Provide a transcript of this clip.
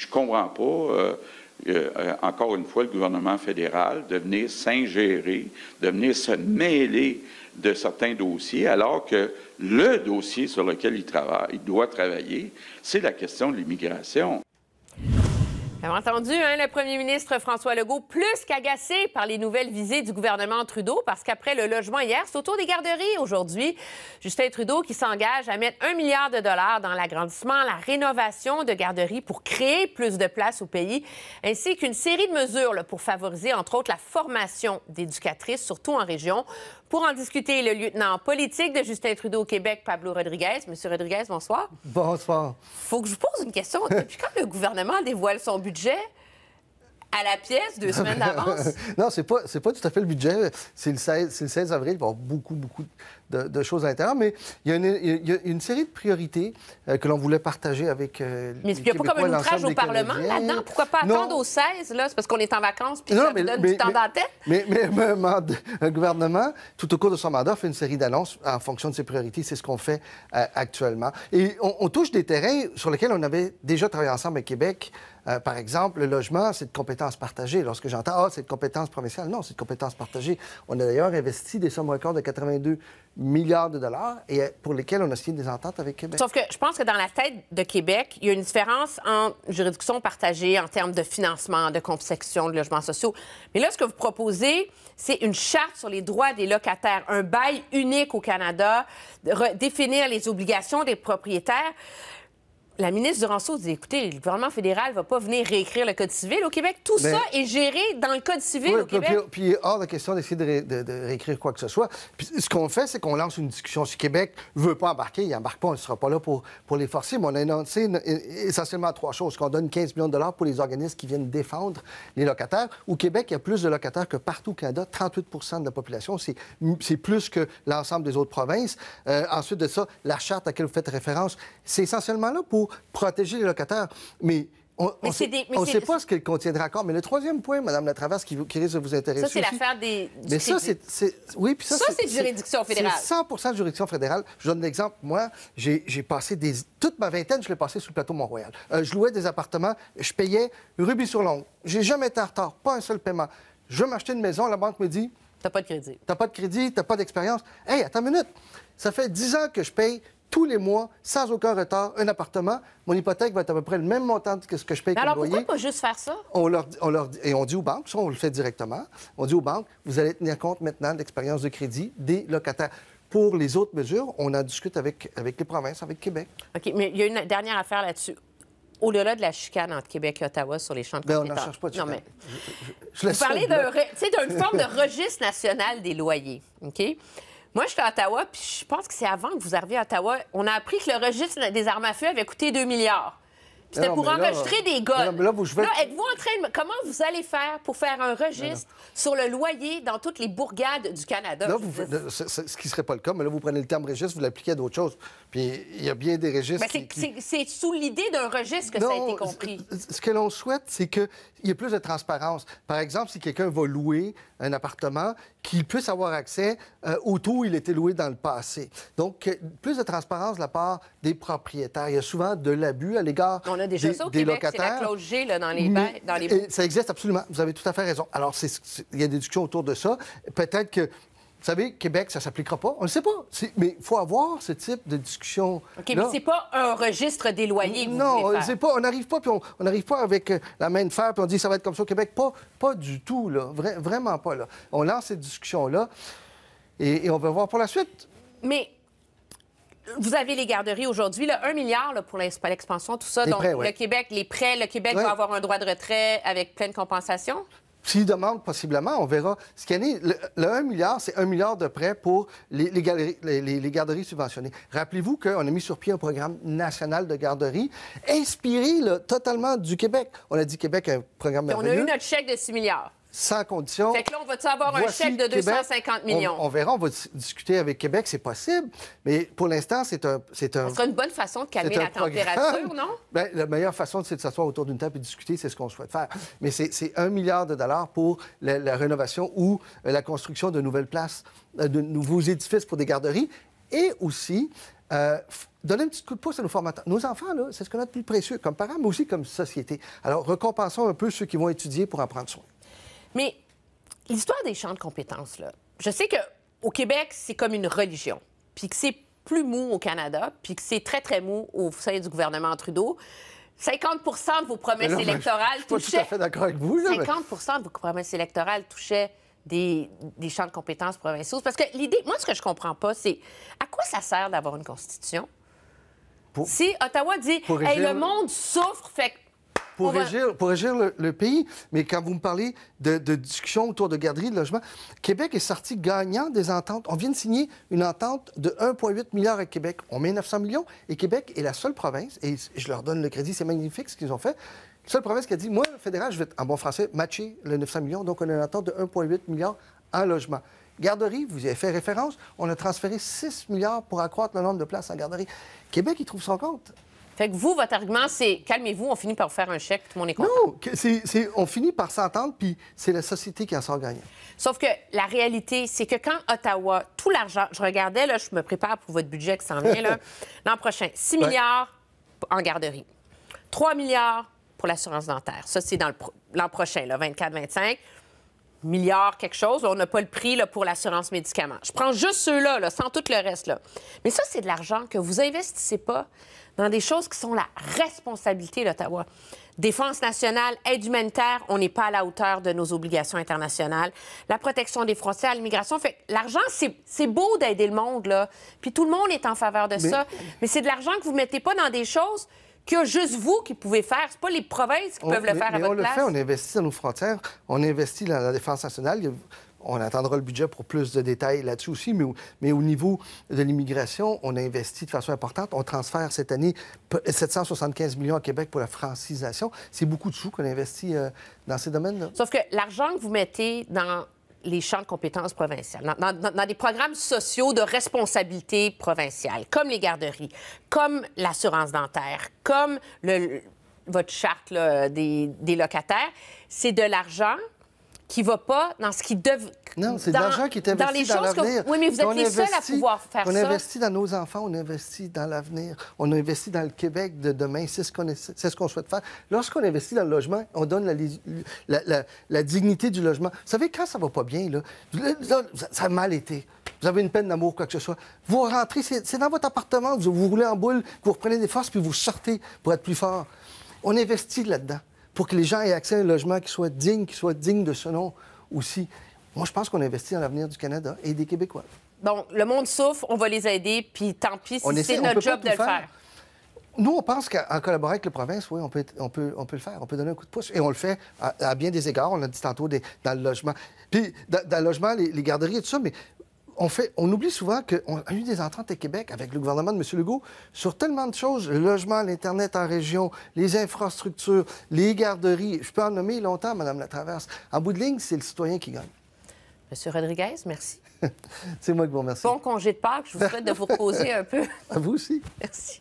Je ne comprends pas, euh, euh, encore une fois, le gouvernement fédéral de venir s'ingérer, de venir se mêler de certains dossiers, alors que le dossier sur lequel il, travaille, il doit travailler, c'est la question de l'immigration entendu, hein, le premier ministre François Legault, plus qu'agacé par les nouvelles visées du gouvernement Trudeau, parce qu'après le logement hier, c'est autour des garderies aujourd'hui. Justin Trudeau qui s'engage à mettre un milliard de dollars dans l'agrandissement, la rénovation de garderies pour créer plus de places au pays, ainsi qu'une série de mesures pour favoriser, entre autres, la formation d'éducatrices, surtout en région. Pour en discuter, le lieutenant politique de Justin Trudeau au Québec, Pablo Rodriguez. Monsieur Rodriguez, bonsoir. Bonsoir. Faut que je vous pose une question. Depuis quand le gouvernement dévoile son budget, à la pièce deux semaines d'avance? non, c'est pas, pas tout à fait le budget. C'est le 16, 16 avril. Il va y avoir beaucoup, beaucoup de, choses à l'intérieur. Mais il y, a une, série de priorités euh, que l'on voulait partager avec euh, Mais il n'y a pas comme un outrage au Parlement là-dedans? Pourquoi pas attendre au 16? C'est parce qu'on est en vacances puis non, ça mais, donne du temps Mais, mais, un gouvernement, tout au cours de son mandat, fait une série d'annonces en fonction de ses priorités. C'est ce qu'on fait euh, actuellement. Et on, on touche des terrains sur lesquels on avait déjà travaillé ensemble à Québec euh, par exemple, le logement, c'est de compétence partagée. Lorsque j'entends Ah, c'est de compétence provinciale, non, c'est de compétence partagée. On a d'ailleurs investi des sommes records de 82 milliards de dollars et euh, pour lesquels on a signé des ententes avec Québec. Sauf que je pense que dans la tête de Québec, il y a une différence en juridiction partagée en termes de financement, de conception, de logements sociaux. Mais là, ce que vous proposez, c'est une charte sur les droits des locataires, un bail unique au Canada, définir les obligations des propriétaires la ministre Duranceau dit écoutez, le gouvernement fédéral ne va pas venir réécrire le Code civil au Québec. Tout ben, ça est géré dans le Code civil au Québec. Puis, hors de question d'essayer de, réécrire quoi que ce soit. Puis, ce qu'on fait, c'est qu'on lance une discussion. Si Québec ne veut pas embarquer, il embarque pas, on ne sera pas là pour, pour les forcer. Mais on a énoncé essentiellement trois choses qu'on donne 15 millions de dollars pour les organismes qui viennent défendre les locataires. Au Québec, il y a plus de locataires que partout au Canada, 38 de la population. C'est plus que l'ensemble des autres provinces. Euh, ensuite de ça, la charte à laquelle vous faites référence, c'est essentiellement là pour protéger les locataires. Mais on ne sait pas ce qu'elle contiendra encore. Mais le troisième point, Mme la qui, risque de vous intéresser. Ça, c'est l'affaire des. Mais ça, c'est. Oui, puis ça. Ça, c'est juridiction fédérale. C'est 100 juridiction fédérale. Je donne l'exemple. Moi, j'ai passé des. Toute ma vingtaine, je l'ai passé sous le plateau Mont-Royal. Euh, je louais des appartements, je payais rubis sur l'ong. J'ai jamais été en retard, pas un seul paiement. Je veux m'acheter une maison, la banque me dit. T'as pas de crédit. T'as pas de crédit, t'as pas d'expérience. Hey, attends une minute. Ça fait dix ans que je paye tous les mois, sans aucun retard, un appartement. Mon hypothèque va être à peu près le même montant que ce que je paye comme Alors pourquoi pas juste faire ça? On leur, on leur, et on dit aux banques, ça on le fait directement, on dit aux banques, vous allez tenir compte maintenant de l'expérience de crédit des locataires. Pour les autres mesures, on en discute avec, avec les provinces, avec Québec. OK, mais il y a une dernière affaire là-dessus au-delà de la chicane entre Québec et Ottawa sur les champs de ben, on n'en cherche pas de Non, mais... Je, je, Vous parlez d'une forme de registre national des loyers, OK? Moi, je suis à Ottawa, puis je pense que c'est avant que vous arriviez à Ottawa. On a appris que le registre des armes à feu avait coûté 2 milliards. C'était pour enregistrer des gars. Là, êtes-vous en train de... Comment vous allez faire pour faire un registre sur le loyer dans toutes les bourgades du Canada? Là, vous... ce qui ne serait pas le cas, mais là, vous prenez le terme registre, vous l'appliquez à d'autres choses. Puis il y a bien des registres. Ben, c'est sous l'idée d'un registre que ça a été compris. Ce que l'on souhaite, c'est qu'il y ait plus de transparence. Par exemple, si quelqu'un va louer un appartement, qu'il puisse avoir accès euh, au taux où il était loué dans le passé. Donc, plus de transparence de la part des propriétaires. Il y a souvent de l'abus à l'égard des, des, locataires. La clause G, là, dans les, dans les... Ça existe absolument. Vous avez tout à fait raison. Alors, c'est il y a des discussions autour de ça. Peut-être que vous savez, Québec, ça ne s'appliquera pas. On ne sait pas. Mais il faut avoir ce type de discussion. OK, mais c'est pas un registre d'éloigné. Non, pas. On n'arrive pas, puis on n'arrive pas avec euh, la main de fer, puis on dit ça va être comme ça au Québec. Pas, pas du tout, là. vraiment pas, là. On lance cette discussion-là et, on va voir pour la suite. Mais vous avez les garderies aujourd'hui, Un milliard là, pour l'expansion, tout ça. Donc, le Québec, les prêts, le Québec va avoir un droit de retrait avec pleine compensation? S'ils demandent possiblement, on verra. Ce y le, le 1 milliard, c'est 1 milliard de prêts pour les, garderies subventionnées. Rappelez-vous qu'on a mis sur pied un programme national de garderies, inspiré totalement du Québec. On a dit Québec un programme merveilleux. On a eu notre chèque de 6 milliards sans condition. Fait que là, on va-tu avoir un chèque de 250 millions? On, verra, on va discuter avec Québec, c'est possible. Mais pour l'instant, c'est un, Ce sera une bonne façon de calmer la température, non? Bien, la meilleure façon, c'est de s'asseoir autour d'une table et discuter, c'est ce qu'on souhaite faire. Mais c'est un milliard de dollars pour la, rénovation ou euh, la construction de nouvelles places, euh, de nouveaux édifices pour des garderies et aussi... Euh, donner un petit coup de pouce à nos formateurs. Nos enfants, c'est ce qu'on a de plus précieux comme parents, mais aussi comme société. Alors, récompensons un peu ceux qui vont étudier pour en prendre soin. Mais l'histoire des champs de compétences, là, je sais qu'au Québec, c'est comme une religion, puis que c'est plus mou au Canada, puis que c'est très, très mou au sein du gouvernement Trudeau. 50 de vos promesses électorales je touchaient... tout à fait d'accord avec vous. 50 de vos promesses électorales touchaient des, champs de compétences provinciaux. Parce que l'idée... Moi, ce que je comprends pas, c'est à quoi ça sert d'avoir une constitution si Ottawa dit et le monde souffre, fait pour, régir, pour le, pays. Mais quand vous me parlez de, discussions autour de garderies, de logement, Québec est sorti gagnant des ententes. On vient de signer une entente de 1,8 milliard à Québec. On met 900 millions et Québec est la seule province, et je leur donne le crédit, c'est magnifique ce qu'ils ont fait, la seule province qui a dit, moi, fédéral, je vais, en bon français, matcher le 900 millions. Donc, on a une entente de 1,8 milliard en logement. Garderie, vous avez fait référence, on a transféré 6 milliards pour accroître le nombre de places en garderie. Québec, il trouve son compte. Fait que vous, votre argument, c'est calmez-vous, on finit par faire un chèque, tout le monde est content. Non, c'est, on finit par s'entendre, puis c'est la société qui en sort gagnant. Sauf que la réalité, c'est que quand Ottawa, tout l'argent, je regardais, là, je me prépare pour votre budget qui s'en vient, là, l'an prochain, 6 milliards en garderie, 3 milliards pour l'assurance dentaire. Ça, c'est dans l'an prochain, 24-25 milliards quelque chose. on n'a pas le prix pour l'assurance médicaments. Je prends juste ceux-là, sans tout le reste. Là. Mais ça, c'est de l'argent que vous investissez pas dans des choses qui sont la responsabilité l'Ottawa. Défense nationale, aide humanitaire, on n'est pas à la hauteur de nos obligations internationales. La protection des frontières, l'immigration. Fait l'argent, c'est beau d'aider le monde, là. Puis tout le monde est en faveur de ça. Mais c'est de l'argent que vous mettez pas dans des choses qu'il juste vous qui pouvez faire. C'est pas les provinces qui peuvent le faire à votre on le fait, on investit dans nos frontières, on investit dans la défense nationale. On attendra le budget pour plus de détails là-dessus aussi, mais, mais au niveau de l'immigration, on investit de façon importante. On transfère cette année 775 millions à Québec pour la francisation. C'est beaucoup de sous qu'on investit euh, dans ces domaines-là. Sauf que l'argent que vous mettez dans les champs de compétences provinciales, dans, des programmes sociaux de responsabilité provinciale, comme les garderies, comme l'assurance dentaire, comme votre charte des, des locataires, c'est de l'argent qui ne va pas dans ce qui devrait... Non, c'est l'argent qui est investi dans, les l'avenir. Oui, mais vous êtes les seuls à pouvoir faire ça. On investit dans nos enfants, on investit dans l'avenir, on investit dans le Québec de demain, c'est ce qu'on ce qu'on souhaite faire. Lorsqu'on investit dans le logement, on donne la, dignité du logement. Vous savez, quand ça va pas bien, là, ça a mal été vous avez une peine d'amour, quoi que ce soit. Vous rentrez, c'est dans votre appartement, vous, vous roulez en boule, vous reprenez des forces, puis vous sortez pour être plus fort. On investit là-dedans pour que les gens aient accès à un logement qui soit digne, qui soit digne de ce nom aussi. Moi, je pense qu'on investit dans l'avenir du Canada et des Québécois. Bon, le monde souffre, on va les aider, puis tant pis c'est notre job de le faire. Nous, on pense qu'en collaborant avec le province, oui, on peut, on, peut, on peut le faire, on peut donner un coup de pouce. Et on le fait à, bien des égards, on l'a dit tantôt, dans le logement. Puis, dans, le logement, les garderies et tout ça, mais on, oublie souvent qu'on a eu des ententes à Québec avec le gouvernement de M. Legault sur tellement de choses, le logement, l'Internet en région, les infrastructures, les garderies. Je peux en nommer longtemps, Mme Latraverse. En bout de ligne, c'est le citoyen qui gagne. Monsieur Rodriguez, merci. c'est moi qui vous remercie. Bon congé de Pâques. Je vous souhaite de vous reposer un peu. À vous aussi. Merci.